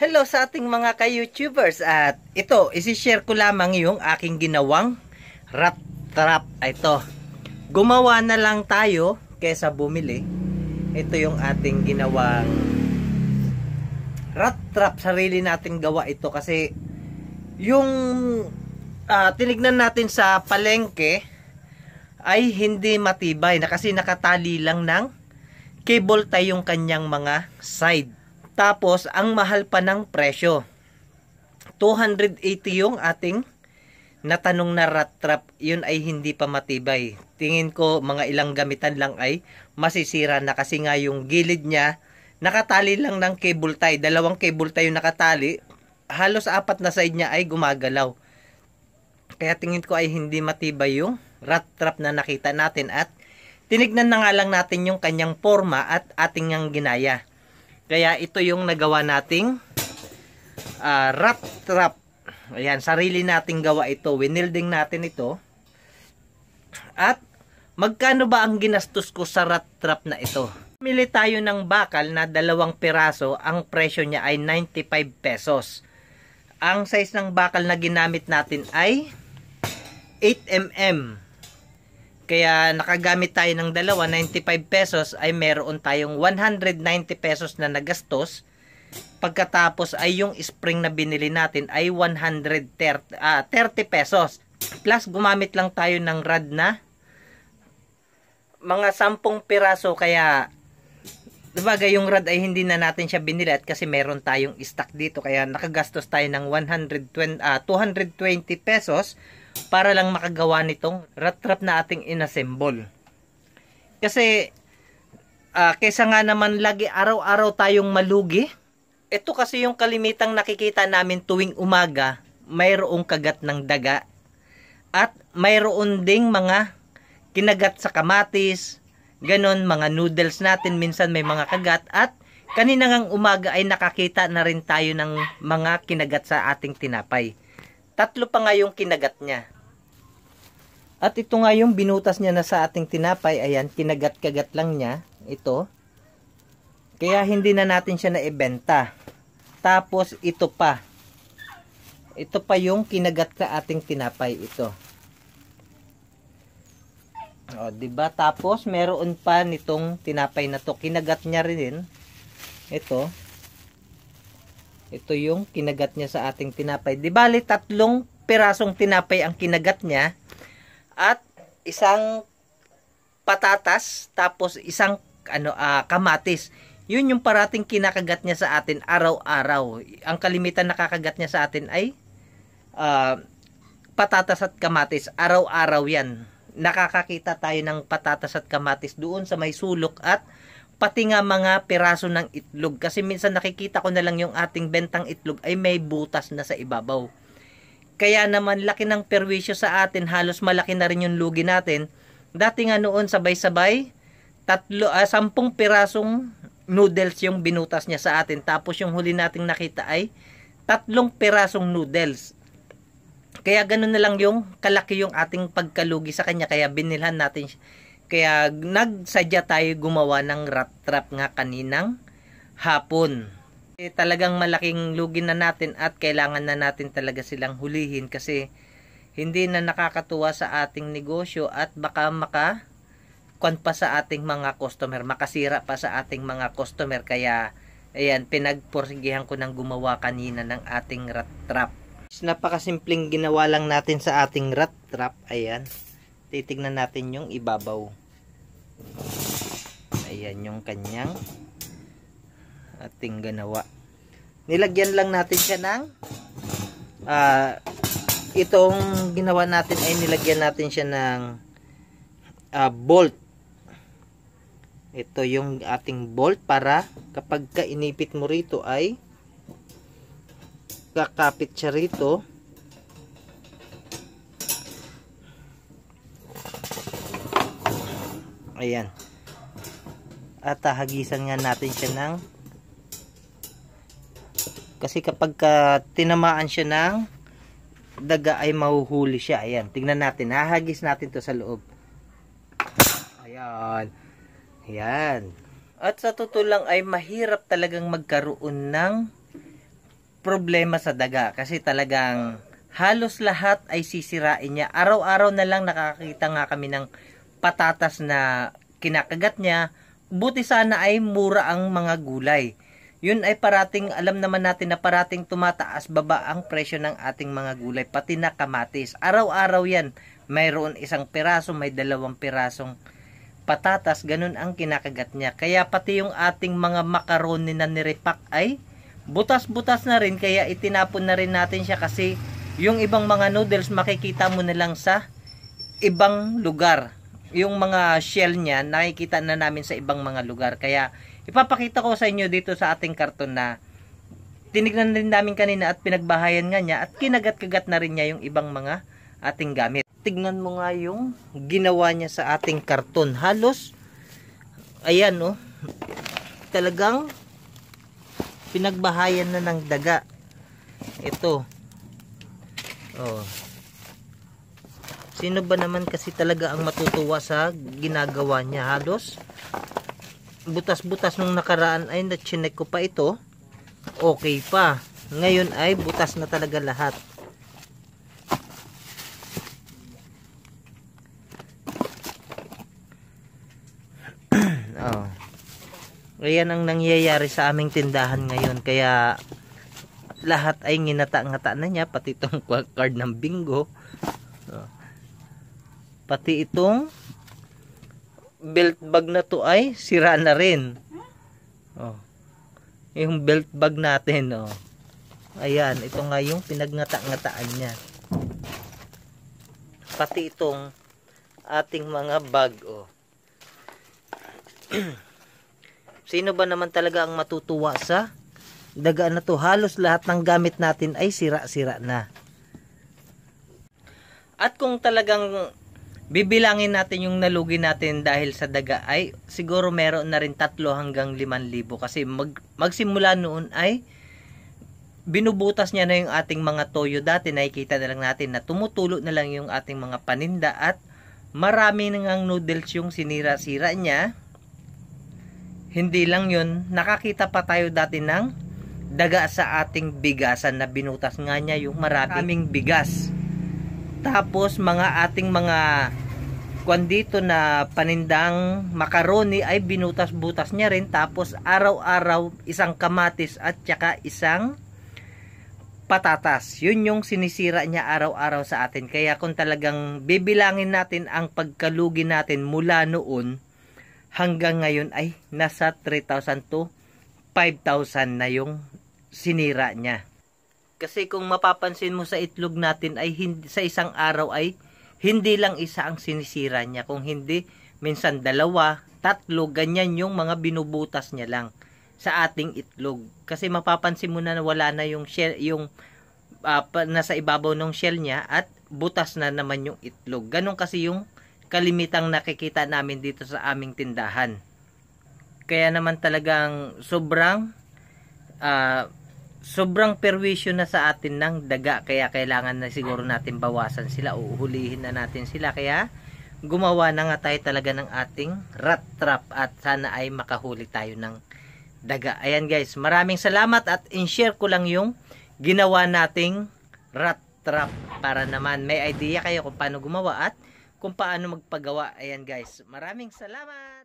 Hello sa ating mga ka-YouTubers at ito, isishare ko lamang yung aking ginawang rat trap. Ah, ito, gumawa na lang tayo kesa bumili. Ito yung ating ginawang rat trap. Sarili natin gawa ito kasi yung uh, tinignan natin sa palengke ay hindi matibay na kasi nakatali lang ng cable tayong yung kanyang mga side tapos, ang mahal pa ng presyo. 280 yung ating natanong na rat trap, yun ay hindi pa matibay. Tingin ko mga ilang gamitan lang ay masisira na kasi nga yung gilid niya nakatali lang ng cable tie. Dalawang cable tie yung nakatali. Halos apat na side niya ay gumagalaw. Kaya tingin ko ay hindi matibay yung rat trap na nakita natin at tinignan na nga lang natin yung kanyang forma at ating ginaya. Kaya ito yung nagawa nating uh, ah, wrap trap. Ayan, sarili nating gawa ito. Winilding natin ito. At magkano ba ang ginastos ko sa rat trap na ito? Mili tayo ng bakal na dalawang piraso. Ang presyo niya ay 95 pesos. Ang size ng bakal na ginamit natin ay 8 mm. Kaya nakagamit tayo ng dalawa, 95 pesos ay meron tayong 190 pesos na nagastos. Pagkatapos ay yung spring na binili natin ay 130 ah, 30 pesos. Plus gumamit lang tayo ng rad na mga 10 piraso kaya Dibaga yung rad ay hindi na natin siya binili at kasi meron tayong stock dito kaya nakagastos tayo ng 120 uh, 220 pesos para lang makagawa nitong rat trap na ating inassemble. Kasi uh, ah, kesa nga naman lagi araw-araw tayong malugi, ito kasi yung kalimitang nakikita namin tuwing umaga, mayroong kagat ng daga at mayroon ding mga kinagat sa kamatis, ganon mga noodles natin minsan may mga kagat at kanina ngang umaga ay nakakita na rin tayo ng mga kinagat sa ating tinapay. Tatlo pa nga yung kinagat niya. At ito nga yung binutas niya na sa ating tinapay. Ayan, kinagat-kagat lang niya. Ito. Kaya hindi na natin siya naibenta. Tapos ito pa. Ito pa yung kinagat sa ating tinapay ito. O, di ba? Tapos meron pa nitong tinapay na to. Kinagat niya rin. Ito. Ito yung kinagat niya sa ating tinapay. Di bali, tatlong pirasong tinapay ang kinagat niya. At isang patatas, tapos isang ano, uh, kamatis. Yun yung parating kinakagat niya sa atin araw-araw. Ang kalimitan nakakagat niya sa atin ay uh, patatas at kamatis. Araw-araw yan. Nakakakita tayo ng patatas at kamatis doon sa may sulok at pati nga mga piraso ng itlog kasi minsan nakikita ko na lang yung ating bentang itlog ay may butas na sa ibabaw. Kaya naman laki ng perwisyo sa atin, halos malaki na rin yung lugi natin. Dati nga noon sabay-sabay, tatlo, uh, sampung pirasong noodles yung binutas niya sa atin. Tapos yung huli nating nakita ay tatlong pirasong noodles. Kaya ganoon na lang yung kalaki yung ating pagkalugi sa kanya. Kaya binilhan natin siya kaya nagsadya tayo gumawa ng rat trap nga kaninang hapon. E, talagang malaking lugi na natin at kailangan na natin talaga silang hulihin kasi hindi na nakakatuwa sa ating negosyo at baka maka kon pa sa ating mga customer, makasira pa sa ating mga customer kaya ayan pinagpursigihan ko ng gumawa kanina ng ating rat trap. Napakasimpleng ginawa lang natin sa ating rat trap, ayan. Titignan natin yung ibabaw ayan yung kanyang ating ganawa nilagyan lang natin siya ng uh, itong ginawa natin ay nilagyan natin siya ng uh, bolt ito yung ating bolt para kapag kainipit mo rito ay kakapit siya rito ayan at ah, hagisan nga natin siya ng kasi kapag ka tinamaan siya ng daga ay mahuhuli siya ayan tingnan natin hahagis natin to sa loob ayan ayan at sa totoo ay mahirap talagang magkaroon ng problema sa daga kasi talagang halos lahat ay sisirain niya. Araw-araw na lang nakakita nga kami ng patatas na kinakagat niya, buti sana ay mura ang mga gulay. Yun ay parating, alam naman natin na parating tumataas baba ang presyo ng ating mga gulay, pati na kamatis. Araw-araw yan, mayroon isang piraso, may dalawang pirasong patatas, ganun ang kinakagat niya. Kaya pati yung ating mga makaroni na nirepack ay butas-butas na rin, kaya itinapon na rin natin siya kasi yung ibang mga noodles makikita mo na lang sa ibang lugar yung mga shell niya nakikita na namin sa ibang mga lugar kaya ipapakita ko sa inyo dito sa ating karton na tinignan rin namin kanina at pinagbahayan nga niya at kinagat-kagat na rin niya yung ibang mga ating gamit tignan mo nga yung ginawa niya sa ating karton halos ayan oh talagang pinagbahayan na ng daga ito oh Sino ba naman kasi talaga ang matutuwa sa ginagawa niya? Halos butas-butas nung nakaraan ay na-check ko pa ito. Okay pa. Ngayon ay butas na talaga lahat. oh. Ayan ang nangyayari sa aming tindahan ngayon. Kaya lahat ay nginata-ngata na niya. Pati itong card ng bingo Pati itong belt bag na to ay sira na rin. Oh. Yung belt bag natin, oh. Ayan, ito nga yung pinagngata ngataan niya. Pati itong ating mga bag, oh. Sino ba naman talaga ang matutuwa sa dagaan na to? Halos lahat ng gamit natin ay sira-sira na. At kung talagang bibilangin natin yung nalugi natin dahil sa daga ay siguro meron na rin 3 hanggang 5,000 kasi mag, magsimula noon ay binubutas niya na yung ating mga toyo dati nakikita na lang natin na tumutulo na lang yung ating mga paninda at marami nang noodles yung sinira-sira niya hindi lang yun nakakita pa tayo dati ng daga sa ating bigasan na binutas nga niya yung maraming bigas tapos mga ating mga kwan dito na panindang macaroni ay binutas-butas niya rin. Tapos araw-araw isang kamatis at saka isang patatas. Yun yung sinisira niya araw-araw sa atin. Kaya kung talagang bibilangin natin ang pagkalugi natin mula noon hanggang ngayon ay nasa 3,000 to 5,000 na yung sinira niya. Kasi kung mapapansin mo sa itlog natin ay hindi, sa isang araw ay hindi lang isa ang sinisira niya. Kung hindi, minsan dalawa, tatlo, ganyan yung mga binubutas niya lang sa ating itlog. Kasi mapapansin mo na wala na yung shell, yung uh, nasa ibabaw ng shell niya at butas na naman yung itlog. Ganon kasi yung kalimitang nakikita namin dito sa aming tindahan. Kaya naman talagang sobrang uh, sobrang perwisyo na sa atin ng daga kaya kailangan na siguro natin bawasan sila o hulihin na natin sila kaya gumawa na nga tayo talaga ng ating rat trap at sana ay makahuli tayo ng daga ayan guys maraming salamat at in-share ko lang yung ginawa nating rat trap para naman may idea kayo kung paano gumawa at kung paano magpagawa ayan guys maraming salamat